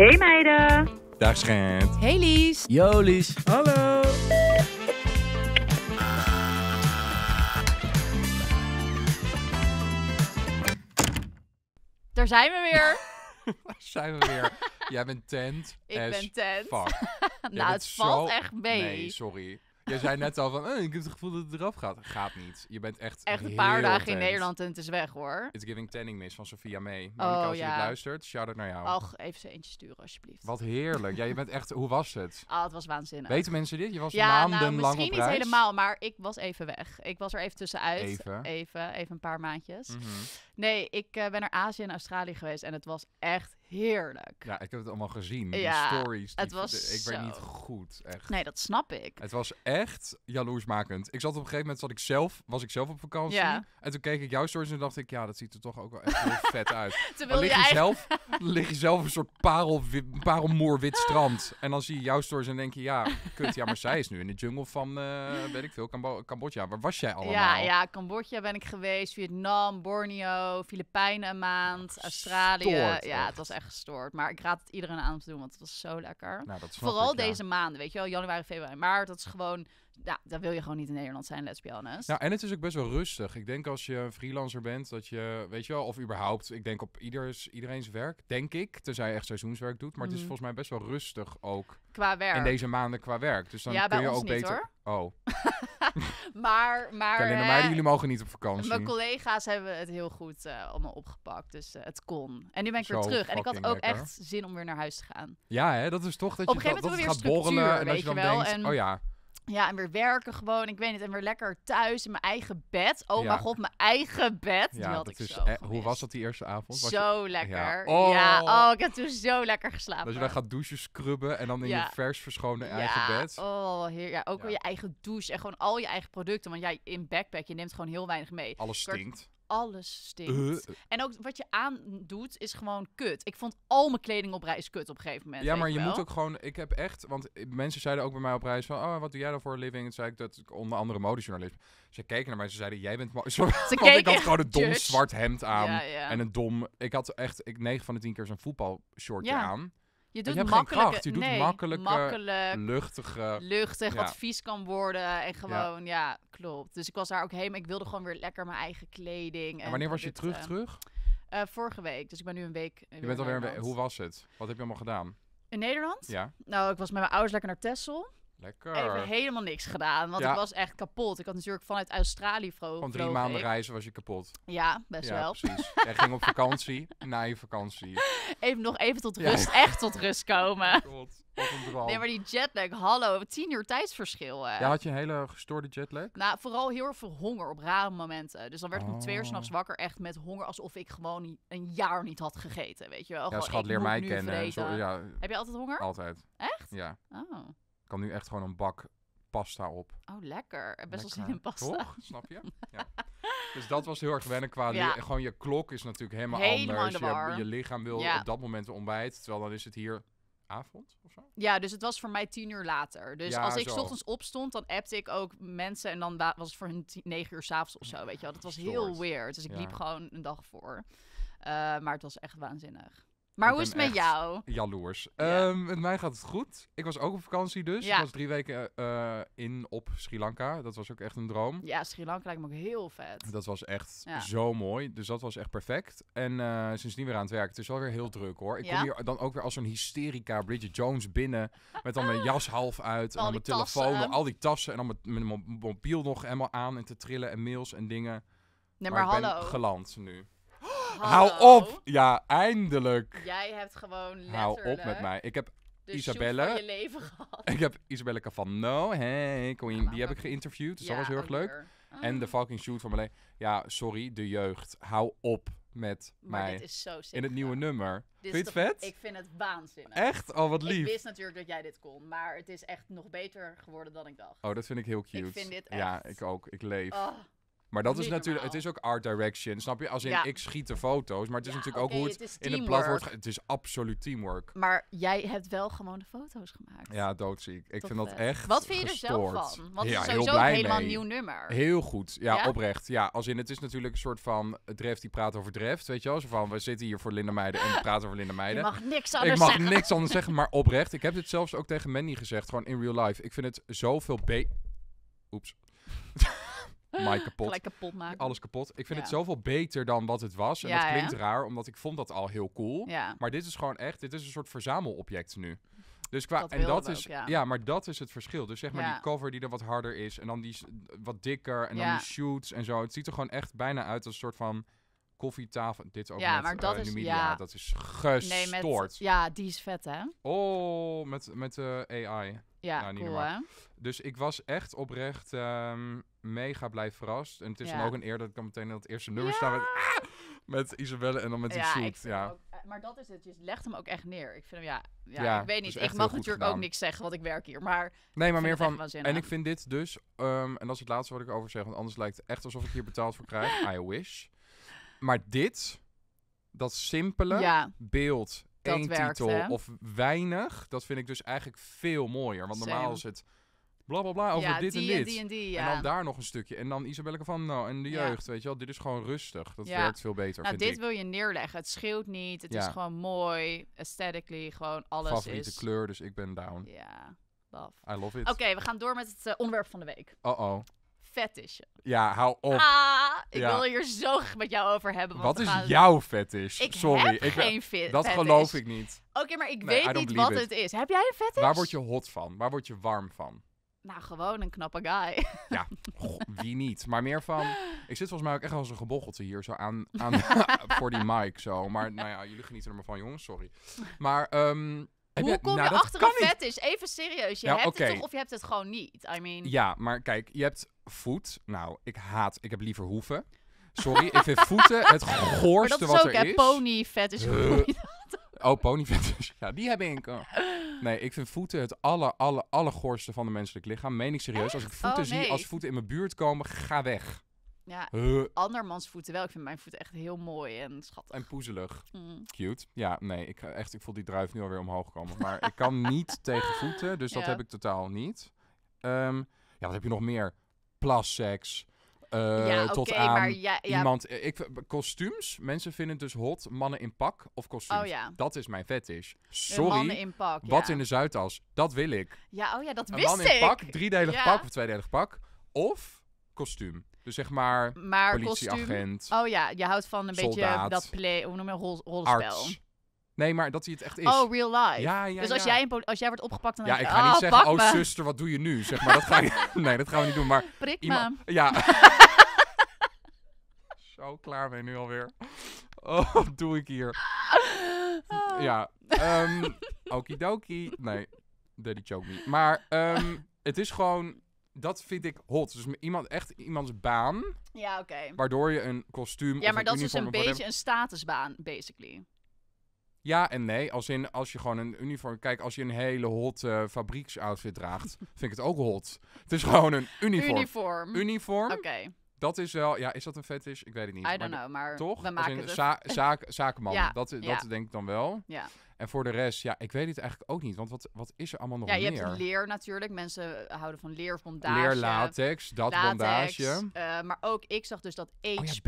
Hey meiden. Dag Schent. Hey Lies. Yo Hallo. Daar zijn we weer. Daar zijn we weer. Jij bent tent. Ik ben tent. nou, het valt echt mee. Nee, sorry. Je zei net al van, eh, ik heb het gevoel dat het eraf gaat. Gaat niet. Je bent echt Echt een paar dagen in Nederland en het is weg hoor. It's Giving Tanning Miss van Sophia May. Oh, Monica, als je ja. luistert, shout-out naar jou. Ach, even ze eentje sturen alsjeblieft. Wat heerlijk. Ja, je bent echt... Hoe was het? Ah, het was waanzinnig. Weten mensen dit? Je was ja, nou, maandenlang misschien niet helemaal, maar ik was even weg. Ik was er even tussenuit. Even. Even, even een paar maandjes. Mhm. Nee, ik eh, ben naar Azië en Australië geweest en het was echt heerlijk. Ja, ik heb het allemaal gezien. Ja, stories. het was ik ben niet goed, echt. Nee, dat snap ik. Het was echt jaloersmakend. Ik zat op een gegeven moment, zat ik zelf, was ik zelf op vakantie. En toen keek ik jouw stories en dacht ik, ja, dat ziet er toch ook wel echt heel vet uit. Dan lig, je zelf, lig je zelf een soort parel, parelmoorwit strand. En dan zie je jouw stories en denk je, ja, kut, ja, maar zij is nu in de jungle van, uh, ik veel, Cambodja. Waar was jij allemaal? Ja, ja, Cambodja ben ik geweest, Vietnam, Borneo, Filipijnen een maand, Australië. ja, het was echt gestoord. Maar ik raad het iedereen aan om te doen, want het was zo lekker. Nou, Vooral deze maanden, weet je wel. Januari, februari, maart. Dat is hm. gewoon ja, dan wil je gewoon niet in Nederland zijn, let's be honest. Ja, en het is ook best wel rustig. Ik denk als je een freelancer bent, dat je, weet je wel, of überhaupt, ik denk op ieders, iedereen's werk, denk ik, tenzij je echt seizoenswerk doet. Maar het is mm. volgens mij best wel rustig ook. Qua werk. In deze maanden qua werk. Dus dan kun je ook beter. Hoor. Oh. maar, maar. Kijk, eh, jullie mogen niet op vakantie. Mijn collega's hebben het heel goed uh, allemaal opgepakt. Dus eh, het kon. En nu ben ik weer terug. En ik had ook echt zin om weer naar huis te gaan. Ja, hè? dat is toch dat je, dat, dat gaat borrelen. En dat je dan wel, denkt, oh ja, ja, en weer werken gewoon. Ik weet niet En weer lekker thuis in mijn eigen bed. Oh mijn god, mijn eigen bed. die had ik zo eh, Hoe was dat die eerste avond? Was zo lekker. Ja. Oh. ja. oh. ik heb toen zo lekker geslapen. Dat je dan gaat douchen, scrubben en dan in je vers verschone eigen bed. Oh, heer, ja, ook wel je eigen douche en gewoon al je eigen producten. Want jij in backpack, je neemt gewoon heel weinig mee. Alles stinkt alles stinkt. Eh, eh. En ook wat je aandoet is gewoon kut. Ik vond al mijn kleding op reis kut op een gegeven moment. Ja, maar je, moet ook gewoon... Ik heb echt... Want mensen zeiden ook bij mij op reis van... Oh, wat doe jij dan voor een living? En zei ik dat ik onder andere modejournalist... Ze keken naar mij ze zeiden... Jij bent... ze want ik had gewoon een dom zwart hemd aan. En een dom... Ik had echt ik, negen van de 10 keer zo'n voetbalshortje ja. aan. Je doet je makkelijk. Je doet nee, makkelijk, makkelijk luchtige, luchtig, wat vies kan worden. En gewoon, ja. klopt. Dus ik was daar ook heen. ik wilde gewoon weer lekker mijn eigen kleding. En, wanneer was je terug, terug? Eh, vorige week. Dus ik ben nu een week. je bent alweer Hoe was het? Wat heb je allemaal gedaan? In Nederland? Ja. Nou, ik was met mijn ouders lekker naar Tessel. Lekker. Even helemaal niks gedaan, want ik was echt kapot. Ik had natuurlijk vanuit Australië vroeg. Van drie maanden reizen was je kapot. Ja, best ja, wel. precies. Jij ging op vakantie, na je vakantie. Even nog even tot rust, echt tot rust komen. God, nee, maar die jetlag, hallo, tien uur tijdsverschil. Hè. Eh. Ja, had je een hele gestoorde jetlag? Nou, vooral heel veel honger op rare momenten. Dus dan werd ik oh. om twee uur oh. s'nachts wakker echt met honger, alsof ik gewoon een jaar niet had gegeten, weet je wel. ja, schat, leer mij kennen. Heb je altijd honger? Altijd. Echt? Ja. Oh kan nu echt gewoon een bak pasta op. Oh, lekker. Best wel zin in pasta. Toch? Snap je? Ja. Dus dat was heel erg wennen qua... Ja. gewoon je klok is natuurlijk helemaal, helemaal anders. Je, je, lichaam wil op dat moment ontbijt. Terwijl dan is het hier avond of zo. Ja, dus het was voor mij tien uur later. Dus als ik s ochtends opstond, dan appte ik ook mensen. En dan was het voor hun negen uur s'avonds of zo, weet je wel. Dat was heel weird. Dus ik liep gewoon een dag voor. Eh, maar het was echt waanzinnig. Maar hoe is het met jou? Jaloers. Ehm, met mij gaat het goed. Ik was ook op vakantie dus. Ik was drie weken eh, in op Sri Lanka. Dat was ook echt een droom. Ja, Sri Lanka lijkt me ook heel vet. Dat was echt zo mooi. Dus dat was echt perfect. En eh, sinds sindsdien weer aan het werk. Het is wel weer heel druk hoor. Ik kom hier dan ook weer als een hysterica Bridget Jones binnen. Met dan mijn ah! jas half uit. en dan mijn telefoon. al die tassen. En dan met mijn mobiel nog helemaal aan. En te trillen en mails en dingen. Nee, maar, hallo. ben geland nu. Hou op! Ja, eindelijk. Jij hebt gewoon letterlijk... Hou op met mij. Ik heb Isabelle. je leven gehad. Ik heb Isabelle Cavano, hey, Queen, die heb ik geïnterviewd. Dus dat was heel erg oh, leuk. Ah. En de fucking shoot van mijn leven. Ja, sorry, de jeugd. Hou op met maar mij. Dit is zo sick, In het nieuwe nummer. Dit het vet? Ik vind het waanzinnig. Echt? Al oh, wat lief. Ik wist natuurlijk dat jij dit kon, maar het is echt nog beter geworden dan ik dacht. Oh, dat vind ik heel cute. Ik vind dit echt... Ja, ik ook. Ik leef. Ah. Maar dat is natuurlijk, het is ook art direction, snap je? Als in, ik schiet de foto's, maar het is natuurlijk ook hoe het, in het blad wordt... Het is absoluut teamwork. Maar jij hebt wel gewoon de foto's gemaakt. Ja, doodziek. Ik vind dat echt Wat vind je er zelf van? Want ja, het is sowieso een helemaal nieuw nummer. Heel goed. Ja, oprecht. Ja, als in, het is natuurlijk een soort van... Dreft die praat over Dreft, weet je wel? Zo van, we zitten hier voor Linda Meijden en we praten over Linda Meijden. Ik mag niks anders zeggen. Ik mag niks anders zeggen, maar oprecht. Ik heb dit zelfs ook tegen Manny gezegd, gewoon in real life. Ik vind het zoveel beter... Oeps. Mike kapot. Gelijk kapot maken. Alles kapot. Ik vind het zoveel beter dan wat het was. En dat klinkt raar, omdat ik vond dat al heel cool. Maar dit is gewoon echt, dit is een soort verzamelobject nu. Dus qua, en dat is, ja. maar dat is het verschil. Dus zeg maar die cover die er wat harder is en dan die wat dikker en dan die shoots en zo. Het ziet er gewoon echt bijna uit als een soort van koffietafel. Dit ook ja, maar eh, dat is, media. ja. dat is gestoord. Nee, met, ja, die is vet hè? Oh, met, met uh, eh, AI. Ja, cool, hè? Dus ik was echt oprecht ehm, mega blij verrast. En het is ja. dan ook een eer dat ik dan meteen het eerste nummer sta ah! met, Isabelle en dan met die ja, Ja. Eh, maar dat is het. Je legt hem ook echt neer. Ik vind hem, ja, ja, ik weet niet. Ik mag natuurlijk ook niks zeggen, want ik werk hier. Maar nee, maar meer van. En ik vind dit dus, ehm, en dat is het laatste wat ik over zeg, want anders lijkt het echt alsof ik hier betaald voor krijg. I wish. Maar dit, dat simpele beeld, één titel of weinig, dat vind ik dus eigenlijk veel mooier. Want normaal is het bla bla bla over dit en dit. En, die dan daar nog een stukje. En dan Isabelle van nou en de jeugd, weet je wel. Dit is gewoon rustig. Dat werkt veel beter. Nou, dit wil je neerleggen. Het scheelt niet. Het is gewoon mooi. Aesthetically, gewoon alles Favoriete is... kleur, dus ik ben down. Ja, love. I love it. Oké, we gaan door met het eh, onderwerp van de week. Oh-oh. Fetishen. Ja, hou op. Ah, ik wil hier zo met jou over hebben. Wat is jouw fetish? Ik Sorry, heb ik geen fetish. Dat geloof ik niet. Oké, maar ik weet niet wat het is. Heb jij een fetish? Waar word je hot van? Waar word je warm van? Nou, gewoon een knappe guy. Ja, wie niet? Maar meer van... Ik zit volgens mij ook echt als een gebochelte hier zo aan, aan voor die mic zo. Maar nou ja, jullie genieten er maar van, jongens. Sorry. Maar... Um, hoe kom nou, je achter achter een is? Even serieus. Je hebt het toch of je hebt het gewoon niet? I mean... Ja, maar kijk, je hebt voet. Nou, ik haat... Ik heb liever hoeven. Sorry, ik vind voeten het goorste wat er is. dat is ook, Pony vet Oh, ponyvetters. Ja, die hebben ik Nee, ik vind voeten het aller, aller, gorsten van de menselijk lichaam. Meen ik serieus. Als ik voeten oh, zie, als voeten in mijn buurt komen, ga weg. Ja, huh. andermans voeten wel. Ik vind mijn voeten echt heel mooi en schattig. En poezelig. Mm. Cute. Ja, nee, ik, echt, ik voel die druif nu alweer omhoog komen. Maar ik kan niet tegen voeten, dus dat heb ik totaal niet. Um, ja, wat heb je nog meer? Plasseks. Eh, tot aan iemand... Eh, ik, kostuums, mensen vinden het dus hot, mannen in pak of kostuums. Oh, dat is mijn fetish. Sorry, mannen in pak, wat in de Zuidas, dat wil ik. Ja, oh ja, dat wist ik. Mannen in pak, driedelig pak of tweedelig pak. Of kostuum. Dus zeg maar, maar politieagent. Kostuum, oh ja, je houdt van een beetje dat play, hoe noem je, rol, rolspel. Nee, maar dat hij het echt is. Oh, real life. Ja, ja, dus als, Jij als jij wordt opgepakt, dan Ja, ik ga niet ah, zeggen, oh zuster, wat doe je nu? Zeg maar, dat ga ik, nee, dat gaan we niet doen. Maar Prik me. Ja. Zo klaar ben je nu alweer. Oh, doe ik hier? Oh. Ja. Um, okidoki. Nee, daddy choke me. Maar ehm, het is gewoon... Dat vind ik hot. Dus iemand, echt iemands baan. Ja, oké. Waardoor je een kostuum. Ja, maar dat is dus een beetje een statusbaan, basically. Ja en nee. Als, in, als je gewoon een uniform... Kijk, als je een hele hot uh, fabrieksoutfit draagt, vind ik het ook hot. Het is gewoon een uniform. Uniform. Uniform. Oké dat is wel, ja, is dat een fetish? Ik weet het niet. I don't maar know, maar toch? We maken het. zakenman, dat, dat denk ik dan wel. Ja. En voor de rest, ja, ik weet het eigenlijk ook niet. Want wat, wat is er allemaal nog meer? Ja, je hebt leer natuurlijk. Mensen houden van leer, Leerlatex, dat latex, bondage. Eh, maar ook, ik zag dus dat HP... Oh ja,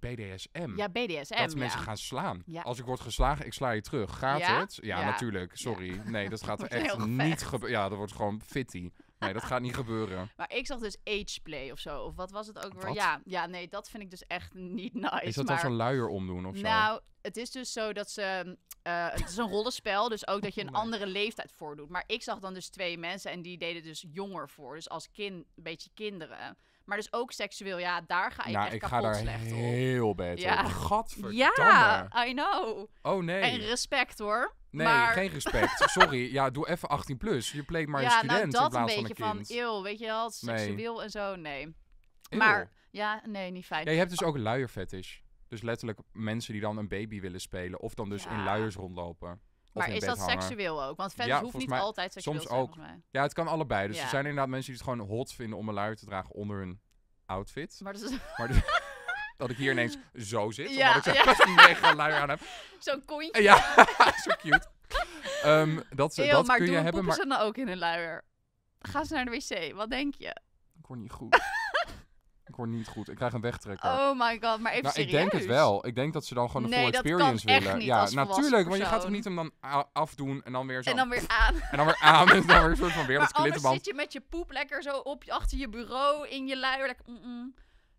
BDSM. Ja, BDSM, Dat mensen gaan slaan. Als ik word geslagen, ik sla je terug. Gaat het? Ja, natuurlijk. Sorry. Nee, dat gaat er echt niet gebeuren. Ja, dat wordt gewoon fitty. Nee, dat gaat niet gebeuren. Maar ik zag dus ageplay of zo. Of wat was het ook weer? Ja, ja, nee, dat vind ik dus echt niet nice. Is dat als een luier omdoen of zo? Nou, het is dus zo dat ze... Eh, het is een rollenspel, dus ook dat je een oh andere leeftijd voordoet. Maar ik zag dan dus twee mensen en die deden dus jonger voor. Dus als kind, een beetje kinderen. Maar dus ook seksueel, ja, daar ga ik nou, echt ik kapot ga daar ik ga daar heel beter ja. Gadverdamme. Ja, I know. Oh nee. En respect hoor. Nee, geen respect. Sorry, ja, doe even 18 plus. Je pleegt maar een nou, student nou, in plaats van een kind. Ja, dat een beetje van, eeuw, weet je wel, seksueel en zo, nee. Maar, ja, nee, niet fijn. Ja, je hebt dus oh. ook luierfetish. Dus letterlijk mensen die dan een baby willen spelen of dan dus in luiers rondlopen. Maar is dat seksueel ook? Want fetish hoeft niet altijd seksueel soms te zijn, ook. Ja, het kan allebei. Dus er zijn inderdaad mensen die het gewoon hot vinden om een luier te dragen onder hun outfit. Maar, dat maar dat ik hier ineens zo zit. Ja, omdat ik ja. zo'n mega luier aan heb. Zo'n kontje. Ja, zo cute. Ehm, dat dat kun je hebben. maar ze dan ook in een luier? Gaan ze naar de wc? Wat denk je? Ik word niet goed. ik word niet goed. Ik krijg een wegtrekker. Oh my god, maar even nou, serieus? Ik denk het wel. Ik denk dat ze dan gewoon een full experience willen. ja, natuurlijk, want je gaat toch niet hem dan afdoen en dan weer zo. En dan weer aan. en dan weer aan en dan weer een soort van weer maar zit je met je poep lekker zo op achter je bureau in je luier.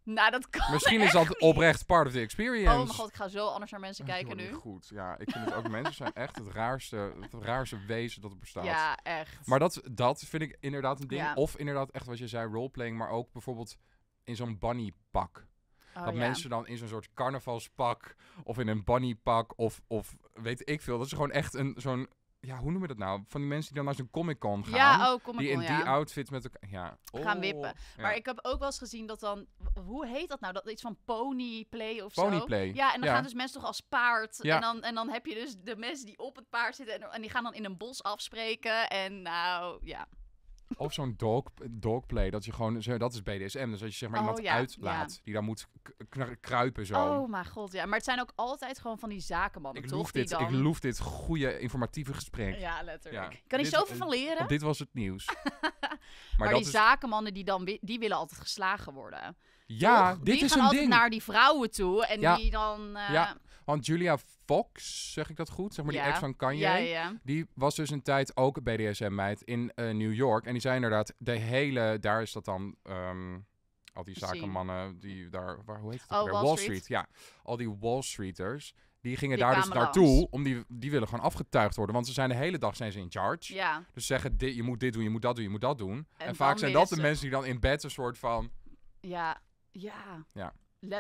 Nou, dat kan Misschien is dat oprecht part of the experience. Oh mijn god, ik ga zo anders naar mensen kijken nu. Goed, ja. Ik vind het ook... mensen zijn echt het raarste, het raarste wezen dat er bestaat. Ja, echt. Maar dat, dat vind ik inderdaad een ding. Of inderdaad echt wat je zei, roleplaying. Maar ook bijvoorbeeld in zo'n bunny pak. Oh, dat mensen dan in zo'n soort carnavalspak of in een bunnypak of, of weet ik veel. Dat ze gewoon echt een, zo'n ja, hoe noem je dat nou? Van die mensen die dan naar zo'n Comic Con gaan. Oh, die in die outfits met elkaar ja. gaan oh, wippen. Maar ik heb ook wel eens gezien dat dan, hoe heet dat nou? Dat iets van ponyplay of pony zo. Play. Ja, en dan gaan dus mensen toch als paard. En, dan, en dan heb je dus de mensen die op het paard zitten en, en die gaan dan in een bos afspreken. En nou, ja. Of zo'n dog, dogplay, dat je gewoon, dat is BDSM. Dus als je zeg maar iemand oh, uitlaat, die dan moet kruipen zo. Oh mijn god, ja. Maar het zijn ook altijd gewoon van die zakenmannen, ik toch? Dit, dan... Ik loef dit goede informatieve gesprek. Ja, letterlijk. Ik Kan ik zoveel van leren? dit was het nieuws. maar, die zakenmannen die dan, die willen altijd geslagen worden. Ja, dit die is gaan altijd naar die vrouwen toe en die dan. Eh, want Julia Fox, zeg ik dat goed? Zeg maar die ex van Kanye. Ja, Die was dus een tijd ook BDSM-meid in eh, New York. En die zijn inderdaad de hele... Daar is dat dan... Ehm, al die zakenmannen die daar... Waar, hoe heet het? Oh, Wall, Street. Ja, al die Wall Streeters... Die gingen daar dus naartoe, om die, die willen gewoon afgetuigd worden. Want ze zijn de hele dag zijn ze in charge. Ja. Dus zeggen, dit, je moet dit doen, je moet dat doen, je moet dat doen. En, en vaak zijn dat de mensen die dan in bed een soort van... Ja, ja. Ja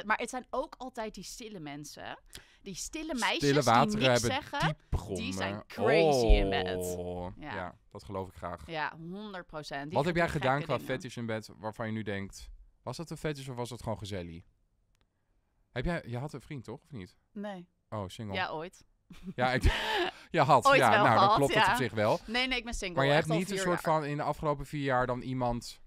maar het zijn ook altijd die stille mensen. Die stille meisjes die niks zeggen. die zijn crazy in bed. Oh, ja. dat geloof ik graag. Ja, 100%. Die Wat heb jij gedaan qua dingen. fetish in bed waarvan je nu denkt... Was dat een fetish of was dat gewoon gezellig? Heb jij... Je had een vriend, toch? Of niet? Nee. Oh, single. Ja, ooit. Ja, ik, je had. Ooit ja, nou, gehad, klopt het op zich wel. Nee, nee, ik ben single. Maar je hebt niet een soort van in de afgelopen vier jaar dan iemand...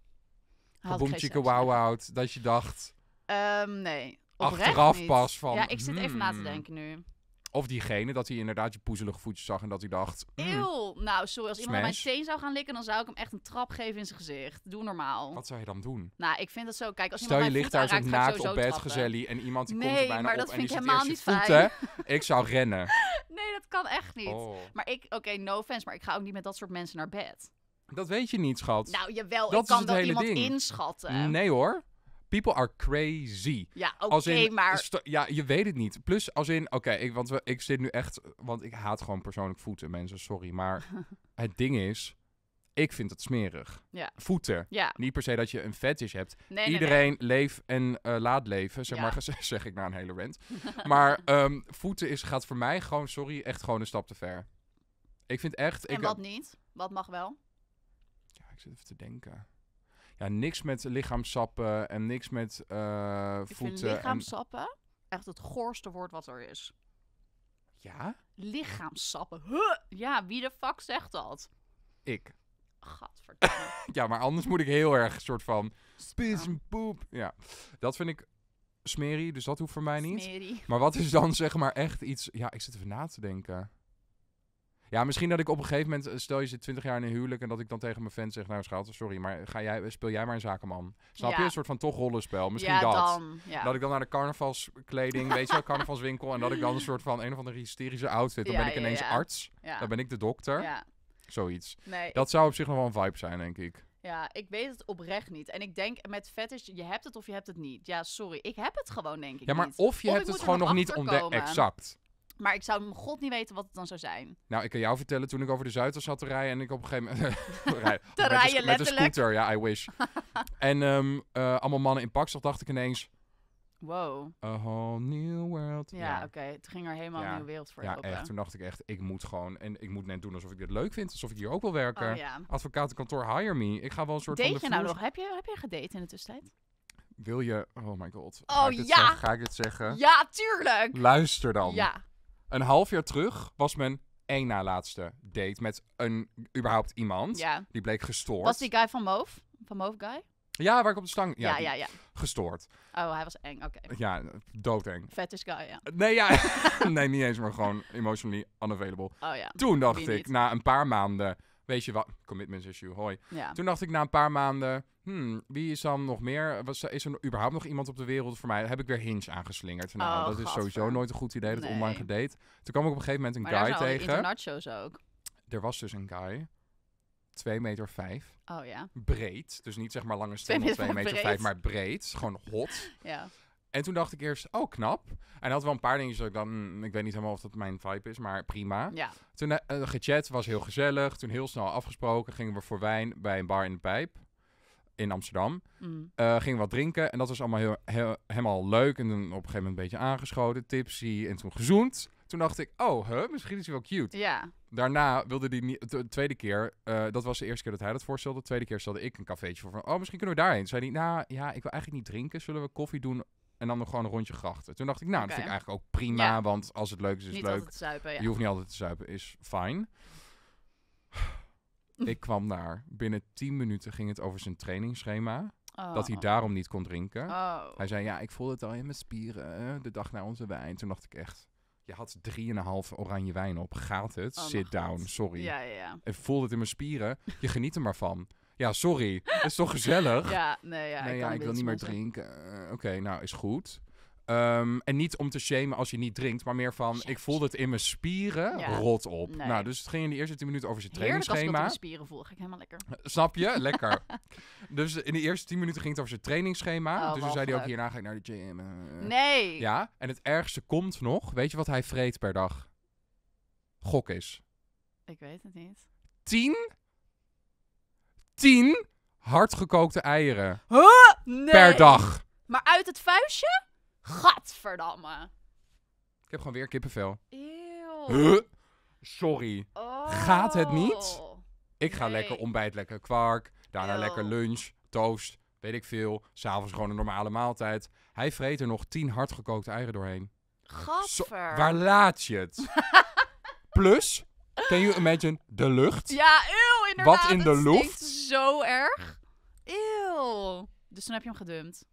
Boom chicken wow out. Dat je dacht... Um, nee. Achteraf pas van... Ja, ik zit even na te hmm. denken nu. Of diegene, dat hij inderdaad je poezelige voetjes zag en dat hij dacht... Hmm. Eeuw! nou, sorry, als iemand mijn teen zou gaan likken, dan zou ik hem echt een trap geven in zijn gezicht. Doe normaal. Wat zou je dan doen? Nou, ik vind dat zo... Kijk, als Stel, iemand je ligt daar zo naakt op bed, gezellig, en iemand die nee, komt er bijna maar dat vind ik helemaal niet fijn. Ik zou rennen. nee, dat kan echt niet. Oh. Maar ik... Oké, no offense, maar ik ga ook niet met dat soort mensen naar bed. Dat weet je niet, schat. Nou, jawel. Dat ik kan dat iemand ding. inschatten. Nee hoor. People are crazy. Ja, oké, maar... Ja, je weet het niet. Plus, als in... Oké, ik, want ik zit nu echt... Want ik haat gewoon persoonlijk voeten, mensen. Sorry, maar het ding is... Ik vind het smerig. Ja. Voeten. Ja. Niet per se dat je een fetish hebt. Nee, Iedereen nee, leef en eh, laat leven. Zeg maar, zeg ik na een hele rant. maar ehm, voeten is, gaat voor mij gewoon, sorry, echt gewoon een stap te ver. Ik vind echt... En ik, wat niet? Wat mag wel? Ja, ik zit even te denken ja, niks met lichaamsappen en niks met uh, voeten. Vind lichaamsappen, echt het goorste woord wat er is. Ja? Lichaamsappen. Huh? Ja, wie de fuck zegt dat? Ik. Gadverdamme. ja, maar anders moet ik heel erg een soort van... spis en poep. Ja, dat vind ik smerig, dus dat hoeft voor mij niet. Maar wat is dan zeg maar echt iets... Ja, ik zit even na te denken. Ja, misschien dat ik op een gegeven moment, eh, stel je zit 20 jaar in een huwelijk en dat ik dan tegen mijn fan zeg, nou schat sorry, maar ga jij, speel jij maar een zakenman. Snap je? Een soort van toch rollenspel. Misschien dat. Dat ik dan naar de carnavalskleding, weet je wel, carnavalswinkel en dat ik dan een soort van een of andere hysterische outfit, dan ben ik ineens arts, dan ben ik de dokter. Zoiets. dat zou op zich nog wel een vibe zijn, denk ik. Ja, ik weet het oprecht niet. En ik denk met fetish, je hebt het of je hebt het niet. Ja, sorry. Ik heb het gewoon, denk ik. Ja, maar of je hebt het gewoon nog niet ontdekt. Exact. Maar ik zou mijn god niet weten wat het dan zou zijn. Nou, ik kan jou vertellen, toen ik over de Zuidas zat te rijden... en ik op een gegeven moment... rij, met een, Met een scooter, ja, I wish. en ehm, eh, allemaal mannen in pak zag, dacht ik ineens... Wow. A whole new world. Ja, oké. Het ging er helemaal een nieuwe wereld voor ja, echt. Toen dacht ik echt, ik moet gewoon... En ik moet net doen alsof ik dit leuk vind. Alsof ik hier ook wil werken. Oh, ja. Advocatenkantoor, hire me. Ik ga wel een soort Deed van... je nou nog? Heb je, heb je gedate in de tussentijd? Wil je... Oh my god. Oh ja! Ga ik dit zeggen? Ja, tuurlijk! Luister dan. Ja. Een half jaar terug was mijn één na laatste date met een überhaupt iemand. Ja. Die bleek gestoord. Was die guy van Move, Van Move guy? Ja, waar ik op de stang... Ja, ja, ja, Gestoord. Oh, hij was eng, oké. Ja, doodeng. Fetish guy, ja. Nee, ja. nee, niet eens, maar gewoon emotionally unavailable. Oh ja. Toen dacht ik, na een paar maanden... Weet je wat? Commitments issue, hoi. Ja. Toen dacht ik na een paar maanden... Hmm, wie is dan nog meer? is er überhaupt nog iemand op de wereld voor mij? Heb ik weer Hinge aangeslingerd. Nou, oh, dat is sowieso nooit een goed idee, dat nee. online gedate. Toen kwam ik op een gegeven moment een maar guy tegen. internationals ook. Er was dus een guy. 2 meter Oh ja. Breed. Dus niet zeg maar lange stem 2 meter, meter 5, maar breed. Gewoon hot. ja. En toen dacht ik eerst, oh knap. En hij had wel een paar dingetjes dat ik dan, hmm, ik weet niet helemaal of dat mijn vibe is, maar prima. Ja. Toen uh, gechat, was heel gezellig. Toen heel snel afgesproken, gingen we voor wijn bij een bar in de pijp in Amsterdam. Mm. Uh, gingen wat drinken en dat was allemaal heel, helemaal leuk. En dan op een gegeven moment een beetje aangeschoten, tipsy en toen gezoend. Toen dacht ik, oh, misschien is hij wel cute. Ja. Daarna wilde hij niet. De tweede keer, eh, dat was de eerste keer dat hij dat voorstelde. De tweede keer stelde ik een cafeetje voor van, oh, misschien kunnen we daarheen. Toen zei hij, nou ja, ik wil eigenlijk niet drinken. Zullen we koffie doen en dan nog gewoon een rondje grachten. Toen dacht ik, nou, dat vind ik eigenlijk ook prima. Want als het leuk is, is leuk. Je hoeft niet altijd te zuipen, is fijn. Ik kwam daar. Binnen 10 minuten ging het over zijn trainingsschema. Oh. Dat hij daarom niet kon drinken. Oh. Hij zei, ja, ik voelde het al in mijn spieren eh, de dag na onze wijn. Toen dacht ik echt, je had 3,5 oranje wijn op. Gaat het? Oh, Sit down, sorry. Ja, ja, ja. Ik voelde het in mijn spieren. Je geniet er maar van. Ja, sorry. Het is toch gezellig? Ja, nee, ja, ik, wil niet meer drinken. Eh, oké, nou, is goed. Ehm, en niet om te shamen als je niet drinkt, maar meer van, ik voelde het in mijn spieren rot op. Nee. Nou, dus het ging in de eerste 10 minuten over zijn trainingsschema. Heerlijk als ik mijn spieren voel, ik helemaal lekker. Snap je? Lekker. dus in de eerste 10 minuten ging het over zijn trainingsschema. Oh, dus toen zei hij ook, hierna ga ik naar de gym. Eh. Nee! Ja, en het ergste komt nog. Weet je wat hij vreet per dag? Gok is. Ik weet het niet. 10? 10 hardgekookte eieren. Huh? Nee. Per dag. Maar uit het vuistje? Gadverdamme. Ik heb gewoon weer kippenvel. Eeuw. Sorry. Gaat het niet? Oh. Ik ga lekker ontbijt, lekker kwark. Daarna lekker lunch, toast, weet ik veel. S'avonds gewoon een normale maaltijd. Hij vreet er nog tien hardgekookte eieren doorheen. Gadver. waar laat je het? Plus, can you imagine de lucht? Ja, eeuw, inderdaad. Wat in de lucht? zo erg. Eeuw. Dus dan heb je hem gedumpt.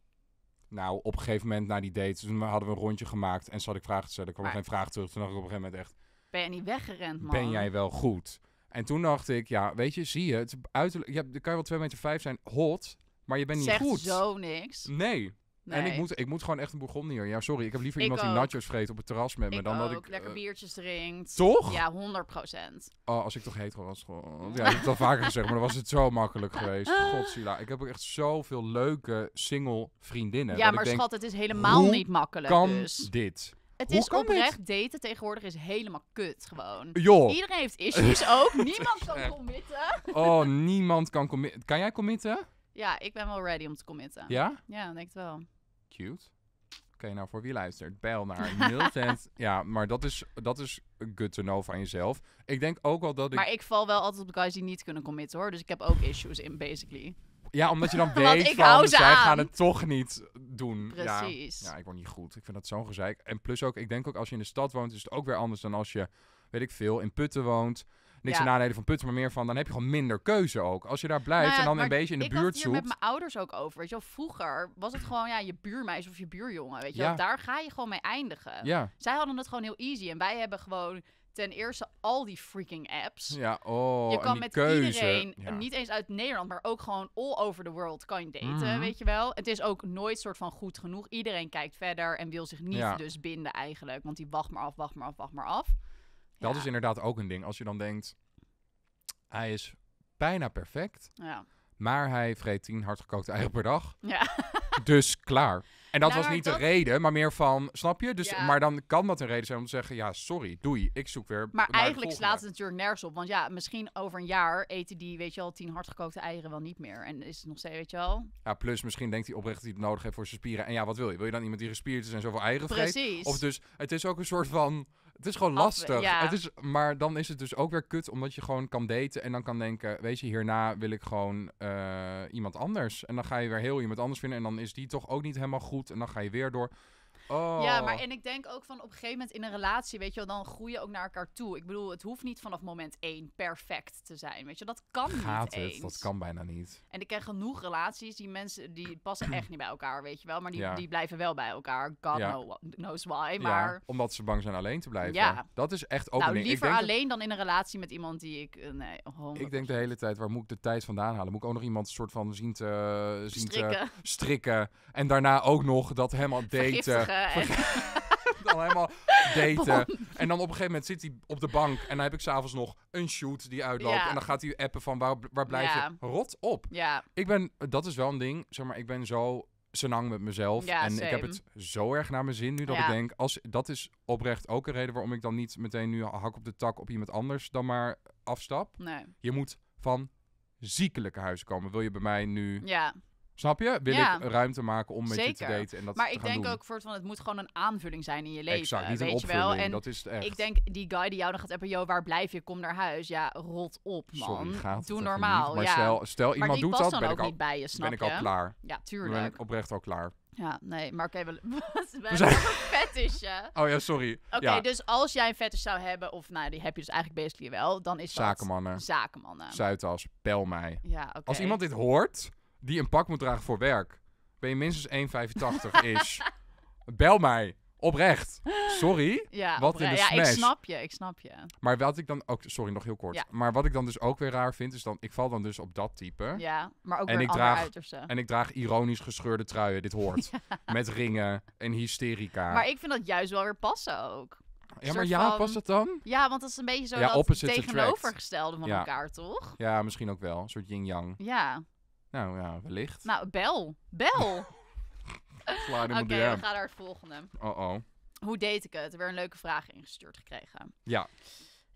Nou, op een gegeven moment na die date toen hadden we een rondje gemaakt en had ik vragen te stellen. Ik kwam maar... geen vraag terug. Toen dacht ik op een gegeven moment echt... Ben jij niet weggerend, man? Ben jij wel goed? En toen dacht ik, ja, weet je, zie je, het uiterlijk... dan kan je wel 2,5 meter 5 zijn, hot, maar je bent niet Zegt goed. zo niks. Nee. En ik moet, ik moet gewoon echt een Bourgondier. Ja, sorry. Ik heb liever iemand die nachos vreet op het terras met me. dan dat ik lekker eh, biertjes drinkt. Toch? Ja, 100 procent. Oh, als ik toch heet was. Gewoon... Ja, ik heb het al vaker gezegd, maar dan was het zo makkelijk geweest. Godzilla. Ik heb ook echt zoveel leuke single vriendinnen. Ja, maar schat, het is helemaal niet makkelijk. Kan dus. dit? Het is oprecht, dit? daten tegenwoordig is helemaal kut gewoon. Joh. Iedereen heeft issues ook. Niemand kan committen. Oh, niemand kan committen. Kan jij committen? Ja, ik ben wel ready om te committen. Ja? Ja, denk ik wel. Cute. Oké, nou voor wie luistert, bel naar 010. ja, maar dat is, dat is good to know van jezelf. Ik denk ook wel dat ik... Maar ik val wel altijd op de guys die niet kunnen committen hoor. Dus ik heb ook issues in, basically. Ja, omdat je dan weet van, zij gaan het toch niet doen. Precies. Ja, ja, ik word niet goed. Ik vind dat zo'n gezeik. En plus ook, ik denk ook als je in de stad woont, is het ook weer anders dan als je, weet ik veel, in Putten woont. Niks ja. nadelen van putten, maar meer van dan heb je gewoon minder keuze ook. Als je daar blijft nou en dan een beetje in de buurt zoekt. Ik had met mijn ouders ook over. Weet je wel, vroeger was het gewoon ja, je buurmeisje of je buurjongen. Weet je daar ga je gewoon mee eindigen. Ja. Zij hadden het gewoon heel easy en wij hebben gewoon ten eerste al die freaking apps. Ja, oh, je kan met keuze. iedereen, niet eens uit Nederland, maar ook gewoon all over the world kan je daten, mhm. weet je wel. Het is ook nooit soort van goed genoeg. Iedereen kijkt verder en wil zich niet dus binden eigenlijk, want die wacht maar af, wacht maar af, wacht maar af. Dat is inderdaad ook een ding. Als je dan denkt, hij is bijna perfect. Ja. Maar hij vreet 10 hardgekookte eieren per dag. Ja. Dus klaar. En dat nou, was niet de reden, maar meer van, snap je? Dus, Maar dan kan dat een reden zijn om te zeggen, ja, sorry, doei, ik zoek weer. Maar eigenlijk slaat het natuurlijk nergens op. Want ja, misschien over een jaar eten die, weet je wel, tien hardgekookte eieren wel niet meer. En is het nog steeds, weet je wel. Ja, plus misschien denkt hij oprecht die het nodig heeft voor zijn spieren. En ja, wat wil je? Wil je dan iemand die gespierd is en zoveel eieren Precies. vreet? Of dus, het is ook een soort van het is gewoon lastig. Het is, maar dan is het dus ook weer kut, omdat je gewoon kan daten en dan kan denken: weet je, hierna wil ik gewoon eh, iemand anders. En dan ga je weer heel iemand anders vinden en dan is die toch ook niet helemaal goed en dan ga je weer door. Oh. Ja, maar en ik denk ook van op een gegeven moment in een relatie, weet je wel, dan groei je ook naar elkaar toe. Ik bedoel, het hoeft niet vanaf moment één perfect te zijn, weet je Dat kan Gaat niet het, eens. dat kan bijna niet. En ik ken genoeg relaties, die mensen, die passen echt niet bij elkaar, weet je wel. Maar die, die blijven wel bij elkaar, God ja. knows why, maar... Ja, omdat ze bang zijn alleen te blijven. Ja. Dat is echt ook nou, een liever ik denk alleen dan in een relatie met iemand die ik... Eh, nee, Ik denk de hele tijd, waar moet ik de tijd vandaan halen? Moet ik ook nog iemand soort van zien te... Zien strikken. Te strikken. En daarna ook nog dat helemaal daten. Eh, dan helemaal daten. En dan op een gegeven moment zit hij op de bank. En dan heb ik s'avonds nog een shoot die uitloopt. En dan gaat hij appen van waar, waar blijf ja. je? Rot op. Ja. Ik ben, dat is wel een ding. Zeg maar, ik ben zo senang met mezelf. en ik heb het zo erg naar mijn zin nu dat ik denk... Als, dat is oprecht ook een reden waarom ik dan niet meteen nu hak op de tak op iemand anders dan maar afstap. Nee. Je moet van ziekelijke huis komen. Wil je bij mij nu... Ja. Snap je? Wil ik ruimte maken om met je te daten en dat Maar ik denk ook voor van het moet gewoon een aanvulling zijn in je leven. Exact, niet weet je wel? En dat is echt. Ik denk die guy die jou dan gaat appen, yo, waar blijf je? Kom naar huis. Ja, rot op man. Sorry, Doe normaal. Maar ja. stel, stel iemand doet dat, dan ben ook ik al, niet bij je, snap ben je? ik al klaar. Ja, tuurlijk. Dan ben ik oprecht al klaar. Ja, nee, maar oké, okay, we, we zijn fetish, ja. Oh ja, sorry. Oké, dus als jij een fetish zou hebben, of nou, die heb je dus eigenlijk basically wel, dan is dat... Zakenmannen. Zakenmannen. Zuidas, bel mij. Ja, oké. Als iemand dit hoort, die een pak moet dragen voor werk, ben je minstens 1,85 is. Bel mij. Oprecht. Sorry. Ja, wat in de smash. Ja, ik snap je. Ik snap je. Maar wat ik dan ook... Sorry, nog heel kort. Ja. Maar wat ik dan dus ook weer raar vind, is dan... Ik val dan dus op dat type. Ja, maar ook en weer ik draag, uiterste. En ik draag ironisch gescheurde truien. Dit hoort. Ja. Met ringen en hysterica. Maar ik vind dat juist wel weer passen ook. Ja, maar ja, past dat dan? Ja, want dat is een beetje zo ja, dat tegenovergestelde van elkaar, toch? Ja, misschien ook wel. Een soort yin-yang. Ja. Nou ja, wellicht. Nou, bel. Bel. Oké, okay, we gaan naar het volgende. Oh oh. Hoe deed ik het? Er een leuke vraag ingestuurd gekregen. Ja.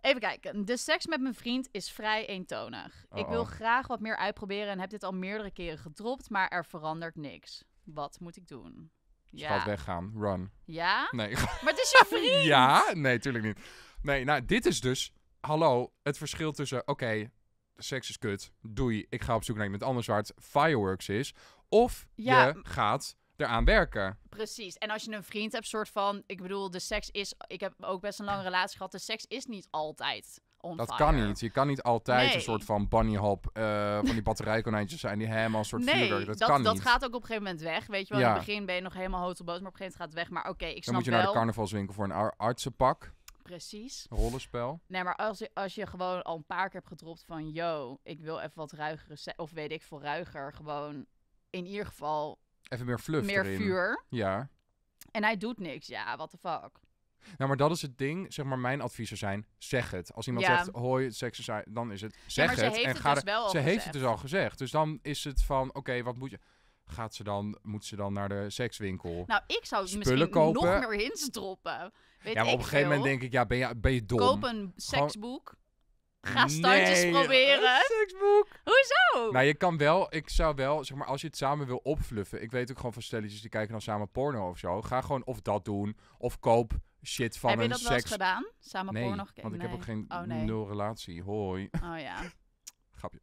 Even kijken. De seks met mijn vriend is vrij eentonig. ik wil graag wat meer uitproberen en heb dit al meerdere keren gedropt, maar er verandert niks. Wat moet ik doen? Ja. Schat weggaan. Run. Ja? Nee. Maar het is je vriend. ja? Nee, tuurlijk niet. Nee, nou, dit is dus... Hallo, het verschil tussen... Oké, seks is kut, doei, ik ga op zoek naar iemand anders waar het fireworks is. Of je gaat eraan werken. Precies. En als je een vriend hebt, soort van, ik bedoel, de seks is, ik heb ook best een lange relatie gehad, de seks is niet altijd dat kan niet. Je kan niet altijd een soort van bunnyhop uh, eh, van die batterijkonijntjes zijn die helemaal een soort nee, Dat, kan niet. Dat gaat ook op een gegeven moment weg. Weet je wel, in het begin ben je nog helemaal hotelboos, maar op een gegeven moment gaat het weg. Maar oké, ik snap wel. Dan moet je naar de carnavalswinkel voor een artsenpak. Precies. Rollenspel. Nee, maar als je, als je gewoon al een paar keer hebt gedropt van... yo, ik wil even wat ruiger... of weet ik veel ruiger, gewoon in ieder geval... Even meer fluff Meer vuur. Ja. En hij doet niks. Ja, what the fuck. Nou, maar dat is het ding. Zeg maar, mijn advies zou zijn: zeg het. Als iemand zegt hoi, seks dan is het zeg het. en ga dus wel Ze heeft het dus al gezegd. Dus dan is het van: oké, wat moet je. Gaat ze dan, moet ze dan naar de sekswinkel? Nou, ik zou Spullen misschien nog meer hints droppen ja, maar op een gegeven moment denk ik, ja, ben je, ben je dom? Koop een seksboek. Ga standjes proberen. Een seksboek. Hoezo? Nou, je kan wel, ik zou wel, zeg maar, als je het samen wil opfluffen. Ik weet ook gewoon van stelletjes die kijken dan samen porno of zo. Ga gewoon of dat doen, of koop shit van een seks... Heb je dat eens gedaan? Samen nee, porno gekeken? want ik heb ook geen oh, nul relatie. Hoi. Oh ja. Grapje.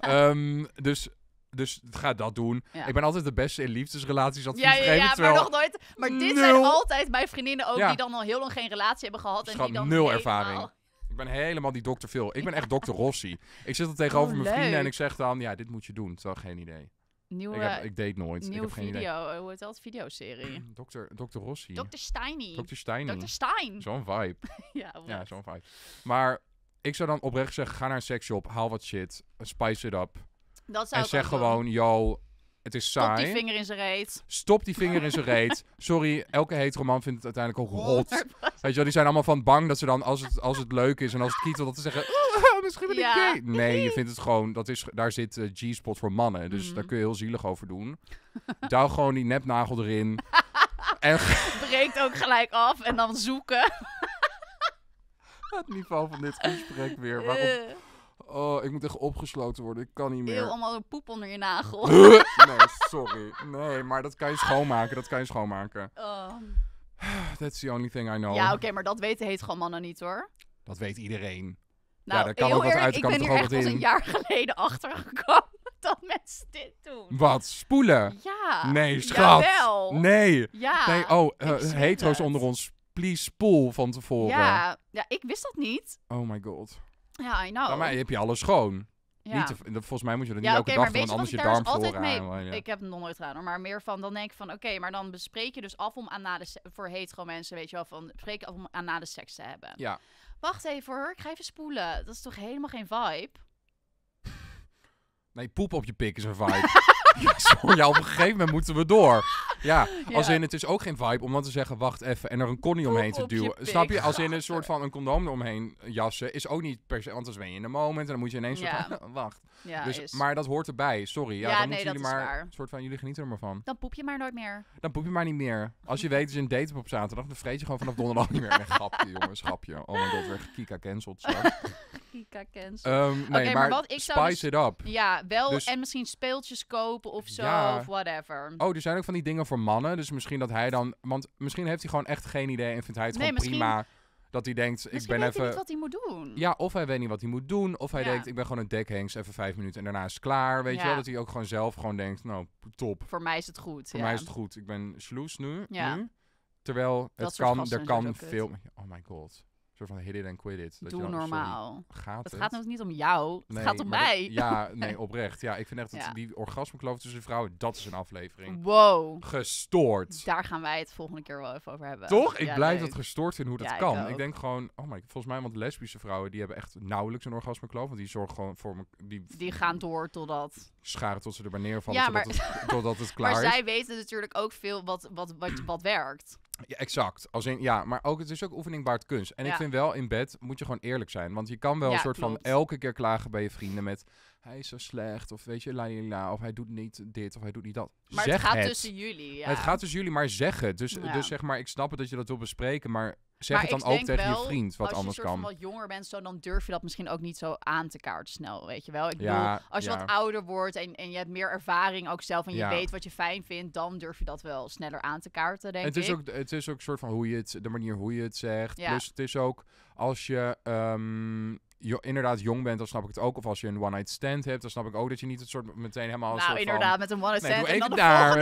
Ehm, dus dus ga dat doen. Ik ben altijd de beste in liefdesrelaties advies ja, geven. terwijl... maar nog nooit. Maar dit zijn altijd mijn vriendinnen ook die dan al heel lang geen relatie hebben gehad. en die dan nul ervaring. Ik ben helemaal die dokter Phil. Ik ben echt dokter Rossi. Ik zit er tegenover oh, mijn vrienden en ik zeg dan, ja, dit moet je doen. Terwijl geen idee. Nieuwe, ik, heb, ik deed nooit. Nieuwe ik heb video. idee. Eh, hoe heet dat? Videoserie. Dr. dokter Rossi. Dr. Steiny. Dokter Steiny. Dokter Stein. Zo'n vibe. ja, zo'n vibe. Maar ik zou dan oprecht zeggen, ga naar een shop, haal wat shit, spice it up. Dat zou en zeg gewoon, joh, yo, het is saai. Stop die vinger in zijn reet. Stop die vinger in zijn reet. Sorry, elke heteroman vindt het uiteindelijk ook rot. Weet je wel, die zijn allemaal van bang dat ze dan, als het, als het leuk is en als het kietelt, dat ze zeggen, oh, misschien ben ik gay. Nee, je vindt het gewoon, dat is, daar zit eh, G-spot voor mannen. Dus mhm. daar kun je heel zielig over doen. Douw gewoon die nepnagel erin. en breekt ook gelijk af en dan zoeken. het niveau van dit gesprek weer. Waarom... Eh. Oh, ik moet echt opgesloten worden. Ik kan niet meer. Heel allemaal poep onder je nagel. nee, sorry. Nee, maar dat kan je schoonmaken. Dat kan je schoonmaken. Oh. That's the only thing I know. Ja, oké, maar dat weten heet gewoon mannen niet hoor. Dat weet iedereen. Nou, ja, daar kan wat uit. Ik ben hier echt een jaar geleden achtergekomen dat mensen dit doen. Wat? Spoelen? Ja. Nee, schat. Nee. Ja. Nee, oh, uh, hetero's onder ons. Please spoel van tevoren. Ja. ja, ik wist dat niet. Oh my god. Ja, I know. Maar heb je alles schoon. Ja. volgens mij moet je er niet elke dag van, anders je, je darm dus altijd mee. Ik heb het nog nooit gedaan maar meer van, dan denk ik van, oké, maar dan bespreek je dus af om aan na de, voor hetero mensen, weet je wel, van, bespreek af om aan na de seks te hebben. Ja. Wacht even hoor, ik ga even spoelen. Dat is toch helemaal geen vibe? Nee, poep op je pik is een vibe. ja, op een gegeven moment moeten we door. Ja, als in het is ook geen vibe om dan te zeggen, wacht even, en er een connie omheen te duwen. Snap je? Als in een soort van een condoom eromheen jassen is ook niet per se, want dan ben je in de moment en dan moet je ineens ja. van, wacht. Dus, maar dat hoort erbij, sorry. Ja, dan moeten jullie maar, waar. soort van, jullie genieten er maar van. Dan poep je maar nooit meer. Dan poep je maar niet meer. Als je weet, is een date op zaterdag, dan vreet je gewoon vanaf donderdag niet meer. grapje, jongens, grapje. Oh mijn god, weer Kika cancelled. Kika cancelled. Ehm, nee, maar, wat ik spice dus it up. Ja, wel, dus en misschien speeltjes kopen of zo, of whatever. Oh, er zijn ook van die dingen voor mannen. Dus misschien dat hij dan. Want misschien heeft hij gewoon echt geen idee en vindt hij het gewoon prima. Dat hij denkt, ik ben weet even. Hij niet wat hij moet doen. Ja, of hij weet niet wat hij moet doen. Of hij denkt, ik ben gewoon een dekhengst, even vijf minuten en daarna is het klaar. Weet je wel? Dat hij ook gewoon zelf gewoon denkt, nou, top. Voor mij is het goed. Voor mij is het goed. Ik ben sloes nu. nu. Terwijl het kan, er dus kan veel. Oh my god soort van hit it and quit it. normaal. gaat het, gaat niet om jou, het gaat om mij. ja, nee, oprecht. Ja, ik vind echt dat ja. die orgasmekloof tussen vrouwen, dat is een aflevering. Wow. Gestoord. Daar gaan wij het volgende keer wel even over hebben. Toch? Ik blijf dat gestoord vinden hoe dat kan. Ik, denk gewoon, oh my, volgens mij, want lesbische vrouwen, die hebben echt nauwelijks een orgasmekloof, want die zorgen gewoon voor... Die, die gaan door totdat... Scharen tot ze er maar neervallen, ja, maar... totdat, het, klaar is. Maar zij weten natuurlijk ook veel wat, wat, wat, wat werkt. Ja, exact. Als in, ja, maar ook, het is ook oefening kunst. En ik vind wel, in bed moet je gewoon eerlijk zijn. Want je kan wel een soort van elke keer klagen bij je vrienden met... hij is zo slecht, of weet je, la, of hij doet niet dit, of hij doet niet dat. Maar zeg het gaat tussen jullie, ja. Het gaat tussen jullie, maar zeg het. Dus, dus zeg maar, ik snap het dat je dat wil bespreken, maar Zeg het dan ook tegen wel, je vriend wat anders kan. Als je soort van wat jonger bent, zo, dan durf je dat misschien ook niet zo aan te kaarten snel, weet je wel. Ik bedoel, als je wat ouder wordt en, en je hebt meer ervaring ook zelf en je weet wat je fijn vindt, dan durf je dat wel sneller aan te kaarten, denk ik. het Is ook, het is ook soort van hoe je het, de manier hoe je het zegt. Dus het is ook als je... Ehm, je inderdaad jong bent, dan snap ik het ook. Of als je een one-night stand hebt, dan snap ik ook dat je niet het soort meteen helemaal. Nou, inderdaad, met een one-night stand. Nee, en dan, daar,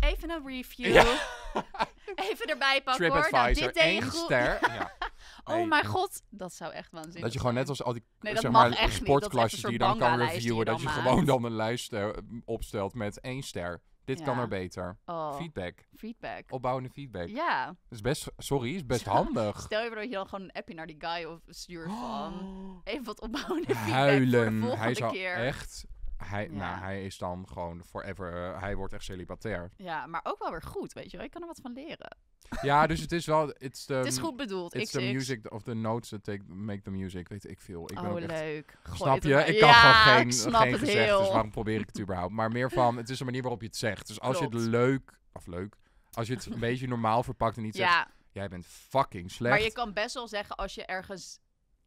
even een review. Even erbij pakken hoor. Nou, dit één goed. ster. Ja. Oh mijn god, dat zou echt waanzinnig zijn. Dat je gewoon net als al die nee, zeg maar, sportklasjes die je dan kan reviewen, dat je gewoon dan een lijst eh, opstelt met één ster. Dit kan er beter. Oh. Feedback. Feedback. Opbouwende feedback. Ja. Is best, sorry, is best handig. Stel je voor dat je dan gewoon een appje naar die guy of stuurt van... Even wat opbouwende feedback Huilen. Hij zou echt hij, nou, hij is dan gewoon forever. Eh, hij wordt echt celibatair. Ja, maar ook wel weer goed, weet je wel. Ik kan er wat van leren. Ja, dus het is wel. It's the, het is goed bedoeld. It's is the music of the notes that take, make the music. Weet ik veel. Ik ben oh, echt, leuk. snap je? Ik kan ja, gewoon geen, geen gezegd. Heel. Dus waarom probeer ik het überhaupt? Maar meer van, het is de manier waarop je het zegt. Dus als je het leuk, of leuk, als je het een beetje normaal verpakt en niet ja. zegt, jij bent fucking slecht. Maar je kan best wel zeggen als je ergens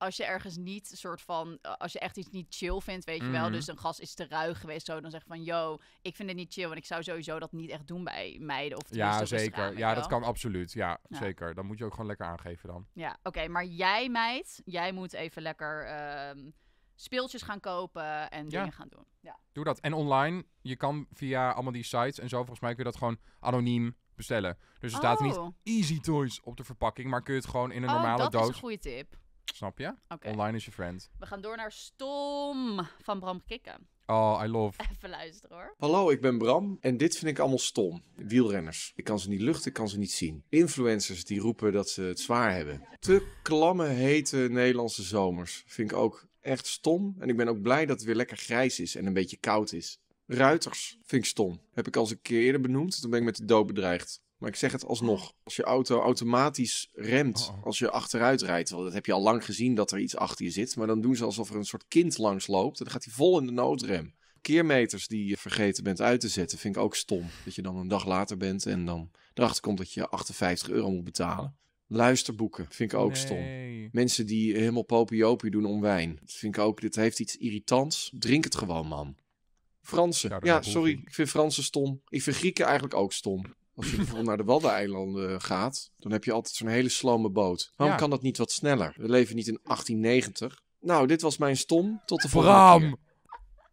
als je ergens niet soort van, eh, als je echt iets niet chill vindt, weet je wel, mhm. dus een gast is te ruig geweest, zo dan zeg van, yo, ik vind het niet chill want ik zou sowieso dat niet echt doen bij meiden of Ja, zeker. ja, dat kan absoluut. Ja, zeker. Dan moet je ook gewoon lekker aangeven dan. Ja, oké, maar jij meid, jij moet even lekker ehm, speeltjes gaan kopen en dingen ja. gaan doen. Ja. Doe dat. En online, je kan via allemaal die sites en zo, volgens mij kun je dat gewoon anoniem bestellen. Dus er staat niet oh. Easy Toys op de verpakking, maar kun je het gewoon in een oh, normale doos. Dat is een goede tip. Snap je? Online is je friend. We gaan door naar Stom van Bram Kikken. Oh, I love. Even luisteren hoor. Hallo, ik ben Bram en dit vind ik allemaal stom. Wielrenners. Ik kan ze niet luchten, ik kan ze niet zien. Influencers die roepen dat ze het zwaar hebben. Te klamme, hete Nederlandse zomers. Vind ik ook echt stom. En ik ben ook blij dat het weer lekker grijs is en een beetje koud is. Ruiters vind ik stom. Heb ik al eens een keer eerder benoemd. Toen ben ik met de dood bedreigd. Maar ik zeg het alsnog. Als je auto automatisch remt oh, oh. als je achteruit rijdt. Wel, dat heb je al lang gezien dat er iets achter je zit. Maar dan doen ze alsof er een soort kind langs loopt. En dan gaat hij vol in de noodrem. Keermeters die je vergeten bent uit te zetten vind ik ook stom. Dat je dan een dag later bent en dan erachter komt dat je 58 euro moet betalen. Luisterboeken vind ik ook stom. Mensen die helemaal popiopie doen om wijn. Dat vind ik ook, dit heeft iets irritants. Drink het gewoon, man. Fransen. Ja, ja sorry. Ik vind Fransen stom. Ik vind Grieken eigenlijk ook stom. Als je bijvoorbeeld naar de Waddeneilanden eh, gaat, dan heb je altijd zo'n hele slome boot. Waarom kan dat niet wat sneller? We leven niet in 1890. Nou, dit was mijn stom. Tot de volgende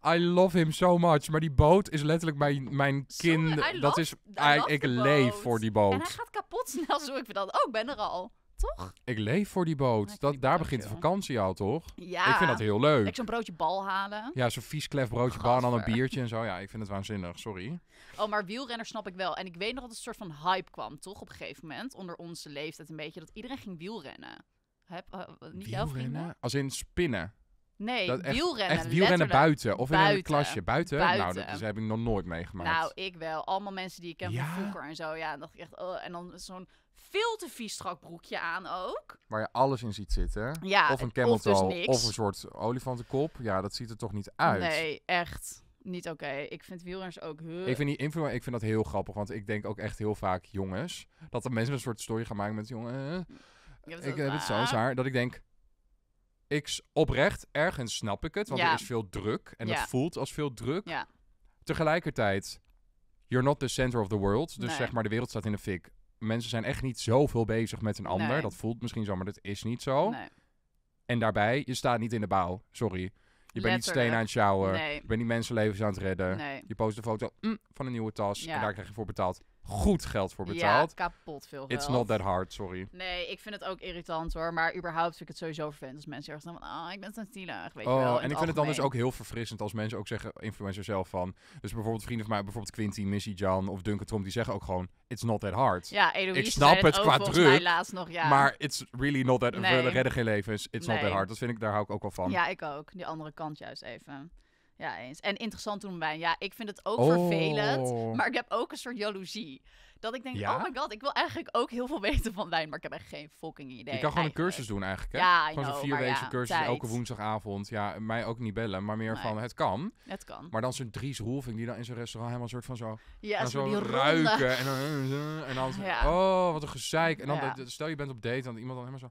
keer. I love him so much. Maar die boot is letterlijk mijn, mijn kind. dat is, I, ik leef voor die boot. En hij gaat kapot snel zo. Ik ben oh, ik ben er al toch? Ik leef voor die boot. dat, daar begint de vakantie al, toch? Ik vind dat heel leuk. Ik zo'n broodje bal halen. Ja, zo'n vies klef broodje bal en dan een biertje en zo. Ja, ik vind het waanzinnig. Sorry. Oh, maar wielrenner snap ik wel. En ik weet nog dat het een soort van hype kwam, toch? Op een gegeven moment, onder onze leeftijd een beetje, dat iedereen ging wielrennen. Heb, uh, niet jouw vrienden? Als in spinnen? Nee, dat wielrennen. Echt wielrennen buiten. Of in een klasje. Buiten? Nou, dat heb ik nog nooit meegemaakt. Nou, ik wel. Allemaal mensen die ik ken van vroeger en zo. Ja, en, dacht ik echt, oh, en dan zo'n veel te vies strak broekje aan ook. Waar je alles in ziet zitten. Ja, of een camel dus of, een soort olifantenkop. Ja, dat ziet er toch niet uit. Nee, echt niet oké. Ik vind wielers ook heel... Ik vind die influencer, ik vind dat heel grappig. Want ik denk ook echt heel vaak, jongens... dat er mensen een soort story gaan maken met... jongen, eh, ik heb het zo zwaar. Dat ik denk, ik oprecht, ergens snap ik het. Want er is veel druk. En ja. dat voelt als veel druk. Ja. Tegelijkertijd, you're not the center of the world. Dus zeg maar, de wereld staat in de fik mensen zijn echt niet zoveel bezig met een ander. Dat voelt misschien zo, maar dat is niet zo. Nee. En daarbij, je staat niet in de bouw. Sorry. Je bent niet steen aan het sjouwen. Nee. Je bent niet mensenlevens aan het redden. Je post een foto mm, van een nieuwe tas. Ja. En daar krijg je voor betaald goed geld voor betaald. Ja, kapot veel geld. It's not that hard, sorry. Nee, ik vind het ook irritant hoor. Maar überhaupt vind ik het sowieso vervelend als mensen zeggen van... ah, oh, ik ben zo'n tiener, weet oh, je wel. En ik vind het dan dus ook heel verfrissend als mensen ook zeggen... influencer zelf van... Dus bijvoorbeeld vrienden van mij, bijvoorbeeld Quinty, Missy, Jan of Duncan Trump... die zeggen ook gewoon, it's not that hard. Ja, Eloise Ik snap het, het qua druk, nog, ja. maar it's really not that... Nee. We redden geen levens, it's not that hard. Dat vind ik, daar hou ik ook wel van. Ja, ik ook. Die andere kant juist even. Ja, eens. En interessant toen wijn. Ja, ik vind het ook vervelend. Oh. Maar ik heb ook een soort jaloezie. Dat ik denk, oh my god, ik wil eigenlijk ook heel veel weten van wijn. Maar ik heb echt geen fucking idee. Je kan gewoon een cursus doen eigenlijk, hè? Gewoon zo'n vierweekse ja, cursus elke woensdagavond. Ja, mij ook niet bellen, maar meer van, het kan. Het kan. Maar dan zo'n Dries Roelving die dan in zijn restaurant helemaal soort van zo... Ja, en zo, ruiken. En dan, en dan oh, wat een gezeik. En dan, stel je bent op date, dan iemand dan helemaal zo...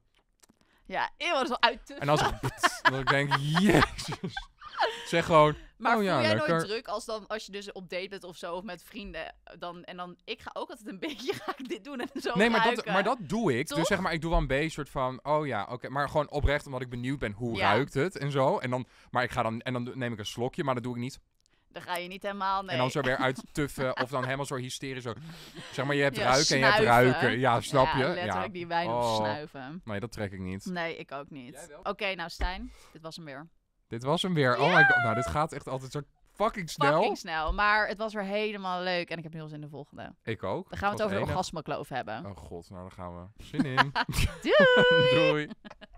Ja, eeuw, dat is wel uit. En dan zo... dat ik denk, jezus... zeg gewoon. Maar oh, ja, voel jij lekker. nooit druk als, dan, als je dus op date bent of zo, of met vrienden? Eh, dan, en dan, ik ga ook altijd een beetje, ga ik dit doen en zo Nee, maar dat, maar dat doe ik. Dus zeg maar, ik doe wel een beetje soort van, oh ja, oké. maar gewoon oprecht, omdat ik benieuwd ben, hoe ruikt het en zo. En dan, maar ik ga dan, en dan neem ik een slokje, maar dat doe ik niet. Dan ga je niet helemaal, nee. En dan zo weer uittuffen of dan helemaal zo hysterisch. Zo. Zeg maar, je hebt ruiken en je hebt ruiken. Ja, snap ja, je? letterlijk die wijn oh. snuiven. Nee, dat trek ik niet. Nee, ik ook niet. Oké, nou Stijn, dit was hem weer. Dit was hem weer. Oh ja. Oh my god. Nou, dit gaat echt altijd zo fucking snel. Fucking snel. Maar het was weer helemaal leuk. En ik heb nu zin in de volgende. Ik ook. Dan gaan we het over de orgasmekloof hebben. Oh god, nou daar gaan we. Zin in. Doei. Doei.